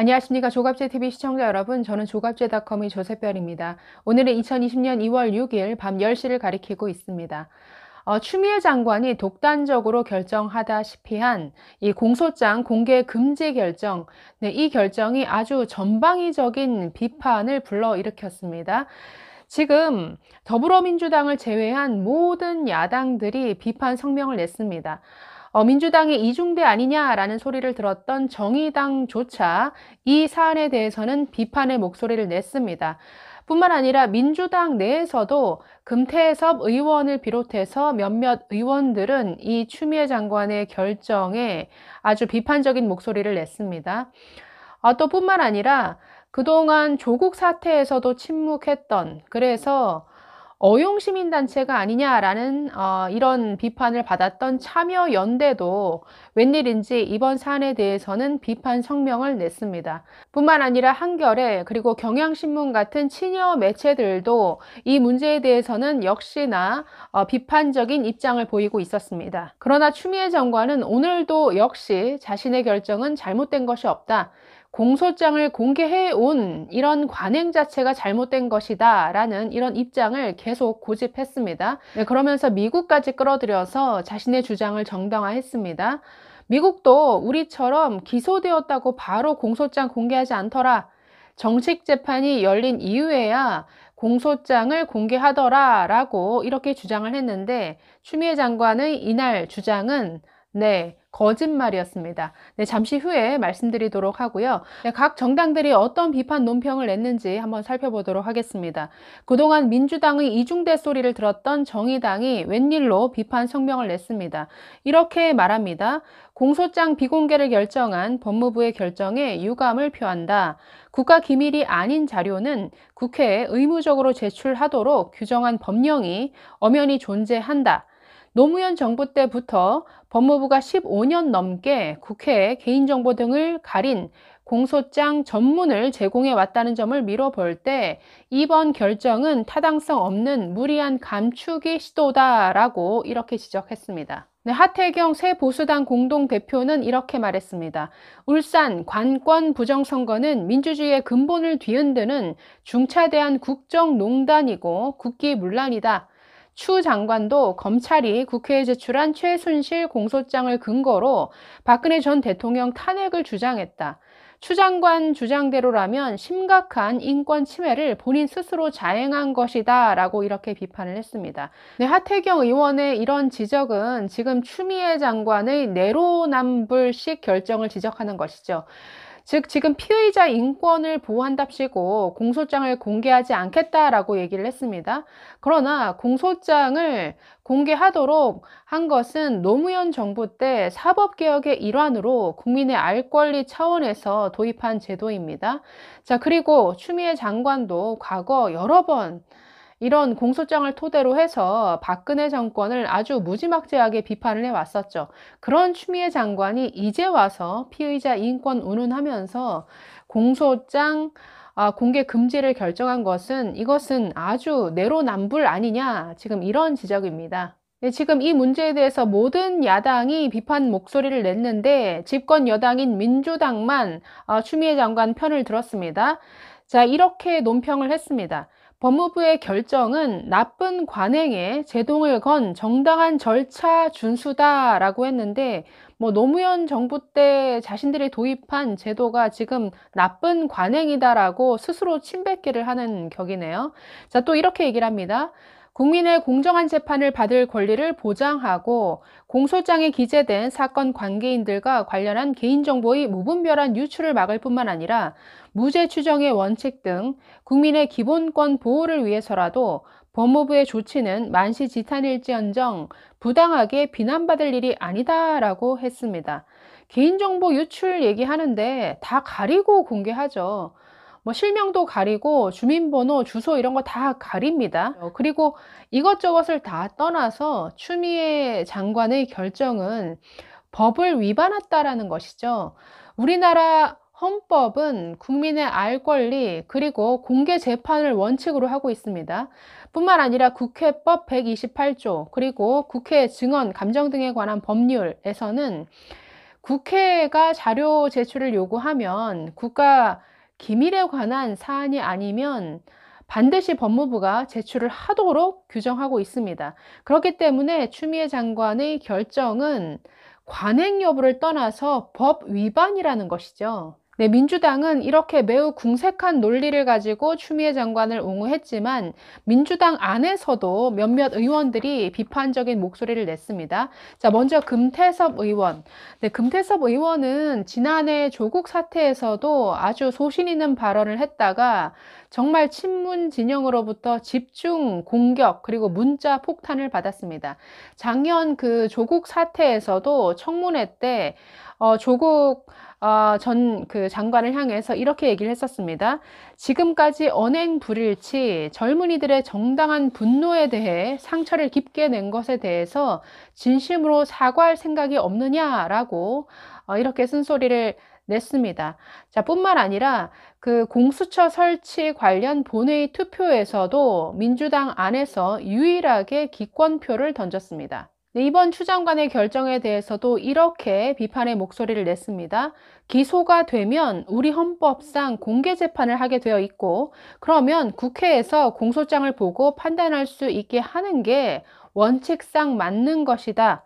안녕하십니까 조갑제TV 시청자 여러분 저는 조갑제닷컴의 조세별입니다. 오늘은 2020년 2월 6일 밤 10시를 가리키고 있습니다. 어, 추미애 장관이 독단적으로 결정하다시피 한 이 공소장 공개 금지 결정, 네, 이 결정이 아주 전방위적인 비판을 불러일으켰습니다. 지금 더불어민주당을 제외한 모든 야당들이 비판 성명을 냈습니다. 어, 민주당의 이중대 아니냐라는 소리를 들었던 정의당조차 이 사안에 대해서는 비판의 목소리를 냈습니다. 뿐만 아니라 민주당 내에서도 금태섭 의원을 비롯해서 몇몇 의원들은 이 추미애 장관의 결정에 아주 비판적인 목소리를 냈습니다. 아, 또 뿐만 아니라 그동안 조국 사태에서도 침묵했던, 그래서 어용시민단체가 아니냐라는 어, 이런 비판을 받았던 참여연대도 웬일인지 이번 사안에 대해서는 비판 성명을 냈습니다. 뿐만 아니라 한겨레 그리고 경향신문 같은 친여 매체들도 이 문제에 대해서는 역시나 어, 비판적인 입장을 보이고 있었습니다. 그러나 추미애 장관은 오늘도 역시 자신의 결정은 잘못된 것이 없다. 공소장을 공개해 온 이런 관행 자체가 잘못된 것이다 라는 이런 입장을 계속 고집했습니다. 네, 그러면서 미국까지 끌어들여서 자신의 주장을 정당화했습니다. 미국도 우리처럼 기소되었다고 바로 공소장 공개하지 않더라. 정식 재판이 열린 이후에야 공소장을 공개하더라 라고 이렇게 주장을 했는데 추미애 장관의 이날 주장은 네, 거짓말이었습니다. 네, 잠시 후에 말씀드리도록 하고요. 네, 각 정당들이 어떤 비판 논평을 냈는지 한번 살펴보도록 하겠습니다. 그동안 민주당의 이중대 소리를 들었던 정의당이 웬일로 비판 성명을 냈습니다. 이렇게 말합니다. 공소장 비공개를 결정한 법무부의 결정에 유감을 표한다. 국가 기밀이 아닌 자료는 국회에 의무적으로 제출하도록 규정한 법령이 엄연히 존재한다. 노무현 정부 때부터 법무부가 15년 넘게 국회에 개인정보 등을 가린 공소장 전문을 제공해 왔다는 점을 미뤄볼 때 이번 결정은 타당성 없는 무리한 감축의 시도다라고 이렇게 지적했습니다. 네, 하태경 새 보수당 공동대표는 이렇게 말했습니다. 울산 관권 부정선거는 민주주의의 근본을 뒤흔드는 중차대한 국정농단이고 국기문란이다. 추 장관도 검찰이 국회에 제출한 최순실 공소장을 근거로 박근혜 전 대통령 탄핵을 주장했다. 추 장관 주장대로라면 심각한 인권 침해를 본인 스스로 자행한 것이다 라고 이렇게 비판을 했습니다. 네, 하태경 의원의 이런 지적은 지금 추미애 장관의 내로남불식 결정을 지적하는 것이죠. 즉 지금 피의자 인권을 보호한답시고 공소장을 공개하지 않겠다라고 얘기를 했습니다. 그러나 공소장을 공개하도록 한 것은 노무현 정부 때 사법개혁의 일환으로 국민의 알 권리 차원에서 도입한 제도입니다. 자, 그리고 추미애 장관도 과거 여러 번 이런 공소장을 토대로 해서 박근혜 정권을 아주 무지막지하게 비판을 해왔었죠. 그런 추미애 장관이 이제 와서 피의자 인권 운운하면서 공소장 아, 공개 금지를 결정한 것은 이것은 아주 내로남불 아니냐 지금 이런 지적입니다. 네, 지금 이 문제에 대해서 모든 야당이 비판 목소리를 냈는데 집권 여당인 민주당만 아, 추미애 장관 편을 들었습니다. 자 이렇게 논평을 했습니다. 법무부의 결정은 나쁜 관행에 제동을 건 정당한 절차 준수다라고 했는데 뭐 노무현 정부 때 자신들이 도입한 제도가 지금 나쁜 관행이다라고 스스로 침뱉기를 하는 격이네요. 자, 또 이렇게 얘기를 합니다. 국민의 공정한 재판을 받을 권리를 보장하고 공소장에 기재된 사건 관계인들과 관련한 개인정보의 무분별한 유출을 막을 뿐만 아니라 무죄 추정의 원칙 등 국민의 기본권 보호를 위해서라도 법무부의 조치는 만시지탄일지언정 부당하게 비난받을 일이 아니다라고 했습니다. 개인정보 유출 얘기하는데 다 가리고 공개하죠. 뭐 실명도 가리고 주민번호, 주소 이런 거 다 가립니다. 그렇죠. 그리고 이것저것을 다 떠나서 추미애 장관의 결정은 법을 위반했다라는 것이죠. 우리나라 헌법은 국민의 알 권리 그리고 공개 재판을 원칙으로 하고 있습니다. 뿐만 아니라 국회법 128조 그리고 국회 증언, 감정 등에 관한 법률에서는 국회가 자료 제출을 요구하면 국가 기밀에 관한 사안이 아니면 반드시 법무부가 제출을 하도록 규정하고 있습니다. 그렇기 때문에 추미애 장관의 결정은 관행 여부를 떠나서 법 위반이라는 것이죠. 네, 민주당은 이렇게 매우 궁색한 논리를 가지고 추미애 장관을 옹호했지만 민주당 안에서도 몇몇 의원들이 비판적인 목소리를 냈습니다. 자, 먼저 금태섭 의원. 네, 금태섭 의원은 지난해 조국 사태에서도 아주 소신 있는 발언을 했다가 정말 친문 진영으로부터 집중 공격 그리고 문자 폭탄을 받았습니다. 작년 그 조국 사태에서도 청문회 때 어, 조국 어, 전 그 장관을 향해서 이렇게 얘기를 했었습니다. 지금까지 언행 불일치, 젊은이들의 정당한 분노에 대해 상처를 깊게 낸 것에 대해서 진심으로 사과할 생각이 없느냐라고 어, 이렇게 쓴소리를 냈습니다. 자, 뿐만 아니라 그 공수처 설치 관련 본회의 투표에서도 민주당 안에서 유일하게 기권표를 던졌습니다. 네, 이번 추 장관의 결정에 대해서도 이렇게 비판의 목소리를 냈습니다. 기소가 되면 우리 헌법상 공개 재판을 하게 되어 있고, 그러면 국회에서 공소장을 보고 판단할 수 있게 하는 게 원칙상 맞는 것이다.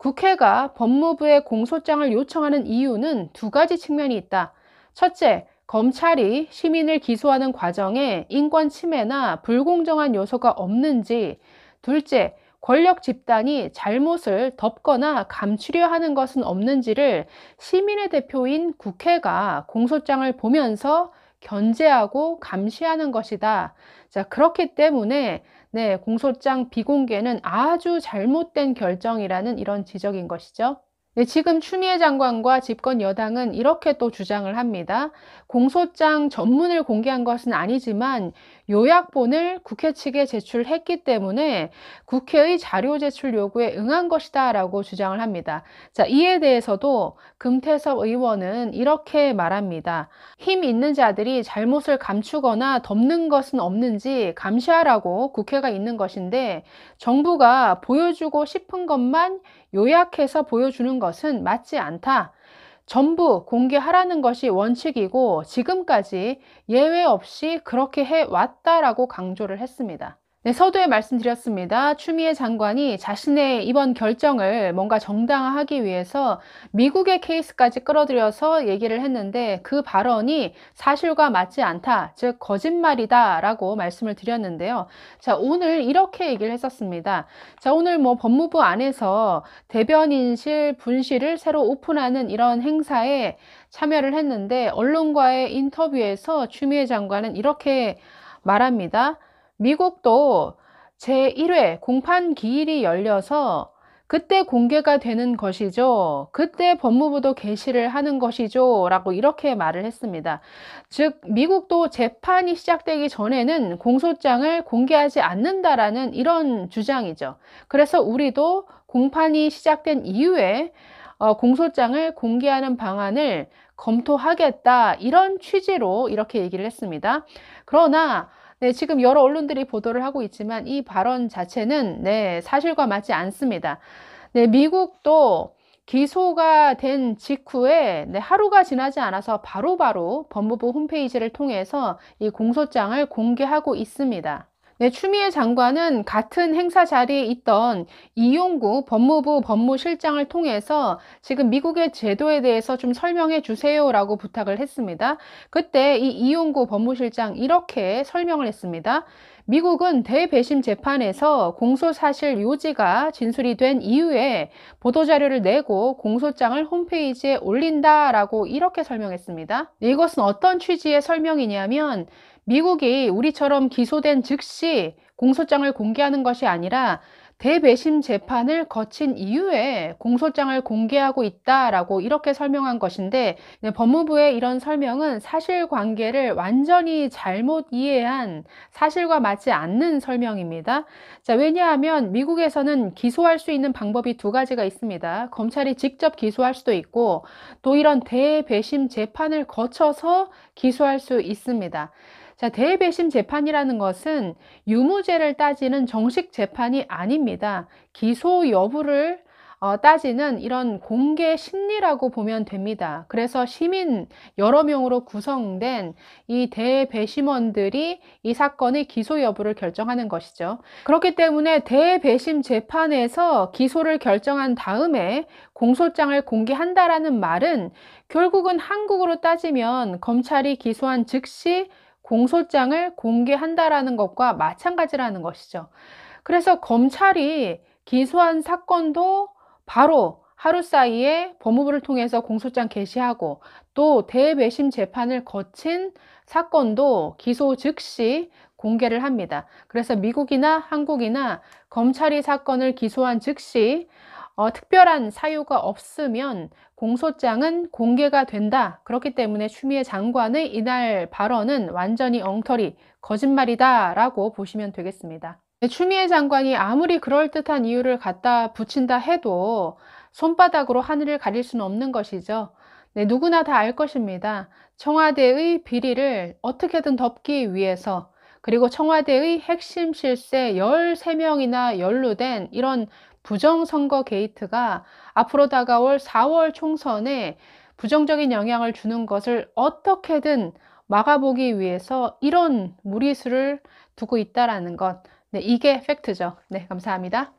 국회가 법무부에 공소장을 요청하는 이유는 두 가지 측면이 있다. 첫째, 검찰이 시민을 기소하는 과정에 인권 침해나 불공정한 요소가 없는지, 둘째, 권력 집단이 잘못을 덮거나 감추려 하는 것은 없는지를 시민의 대표인 국회가 공소장을 보면서 견제하고 감시하는 것이다. 자, 그렇기 때문에 네, 공소장 비공개는 아주 잘못된 결정이라는 이런 지적인 것이죠. 네, 지금 추미애 장관과 집권 여당은 이렇게 또 주장을 합니다. 공소장 전문을 공개한 것은 아니지만 요약본을 국회 측에 제출했기 때문에 국회의 자료 제출 요구에 응한 것이다 라고 주장을 합니다. 자, 이에 대해서도 금태섭 의원은 이렇게 말합니다. 힘 있는 자들이 잘못을 감추거나 덮는 것은 없는지 감시하라고 국회가 있는 것인데 정부가 보여주고 싶은 것만 요약해서 보여주는 것은 맞지 않다. 전부 공개하라는 것이 원칙이고 지금까지 예외 없이 그렇게 해왔다라고 강조를 했습니다. 네, 서두에 말씀드렸습니다. 추미애 장관이 자신의 이번 결정을 뭔가 정당화하기 위해서 미국의 케이스까지 끌어들여서 얘기를 했는데 그 발언이 사실과 맞지 않다, 즉 거짓말이다라고 말씀을 드렸는데요. 자, 오늘 이렇게 얘기를 했었습니다. 자, 오늘 뭐 법무부 안에서 대변인실 분실을 새로 오픈하는 이런 행사에 참여를 했는데 언론과의 인터뷰에서 추미애 장관은 이렇게 말합니다. 미국도 제1회 공판 기일이 열려서 그때 공개가 되는 것이죠. 그때 법무부도 개시를 하는 것이죠. 라고 이렇게 말을 했습니다. 즉, 미국도 재판이 시작되기 전에는 공소장을 공개하지 않는다라는 이런 주장이죠. 그래서 우리도 공판이 시작된 이후에 어, 공소장을 공개하는 방안을 검토하겠다. 이런 취지로 이렇게 얘기를 했습니다. 그러나 네, 지금 여러 언론들이 보도를 하고 있지만 이 발언 자체는 네, 사실과 맞지 않습니다. 네, 미국도 기소가 된 직후에 네, 하루가 지나지 않아서 바로바로 바로 법무부 홈페이지를 통해서 이 공소장을 공개하고 있습니다. 네, 추미애 장관은 같은 행사 자리에 있던 이용구 법무부 법무실장을 통해서 지금 미국의 제도에 대해서 좀 설명해 주세요라고 부탁을 했습니다. 그때 이 이용구 법무실장 이렇게 설명을 했습니다. 미국은 대배심 재판에서 공소사실 요지가 진술이 된 이후에 보도자료를 내고 공소장을 홈페이지에 올린다라고 이렇게 설명했습니다. 이것은 어떤 취지의 설명이냐면 미국이 우리처럼 기소된 즉시 공소장을 공개하는 것이 아니라 대배심 재판을 거친 이후에 공소장을 공개하고 있다라고 이렇게 설명한 것인데 네, 법무부의 이런 설명은 사실관계를 완전히 잘못 이해한 사실과 맞지 않는 설명입니다. 자, 왜냐하면 미국에서는 기소할 수 있는 방법이 두 가지가 있습니다. 검찰이 직접 기소할 수도 있고 또 이런 대배심 재판을 거쳐서 기소할 수 있습니다. 자, 대배심 재판이라는 것은 유무죄를 따지는 정식 재판이 아닙니다. 기소 여부를 어, 따지는 이런 공개 심리라고 보면 됩니다. 그래서 시민 여러 명으로 구성된 이 대배심원들이 이 사건의 기소 여부를 결정하는 것이죠. 그렇기 때문에 대배심 재판에서 기소를 결정한 다음에 공소장을 공개한다라는 말은 결국은 한국으로 따지면 검찰이 기소한 즉시 공소장을 공개한다라는 것과 마찬가지라는 것이죠. 그래서 검찰이 기소한 사건도 바로 하루 사이에 법무부를 통해서 공소장 게시하고 또 대배심 재판을 거친 사건도 기소 즉시 공개를 합니다. 그래서 미국이나 한국이나 검찰이 사건을 기소한 즉시 어, 특별한 사유가 없으면 공소장은 공개가 된다. 그렇기 때문에 추미애 장관의 이날 발언은 완전히 엉터리, 거짓말이다 라고 보시면 되겠습니다. 네, 추미애 장관이 아무리 그럴듯한 이유를 갖다 붙인다 해도 손바닥으로 하늘을 가릴 수는 없는 것이죠. 네, 누구나 다 알 것입니다. 청와대의 비리를 어떻게든 덮기 위해서 그리고 청와대의 핵심 실세 13명이나 연루된 이런 부정선거 게이트가 앞으로 다가올 4월 총선에 부정적인 영향을 주는 것을 어떻게든 막아보기 위해서 이런 무리수를 두고 있다라는 것. 네, 이게 팩트죠. 네, 감사합니다.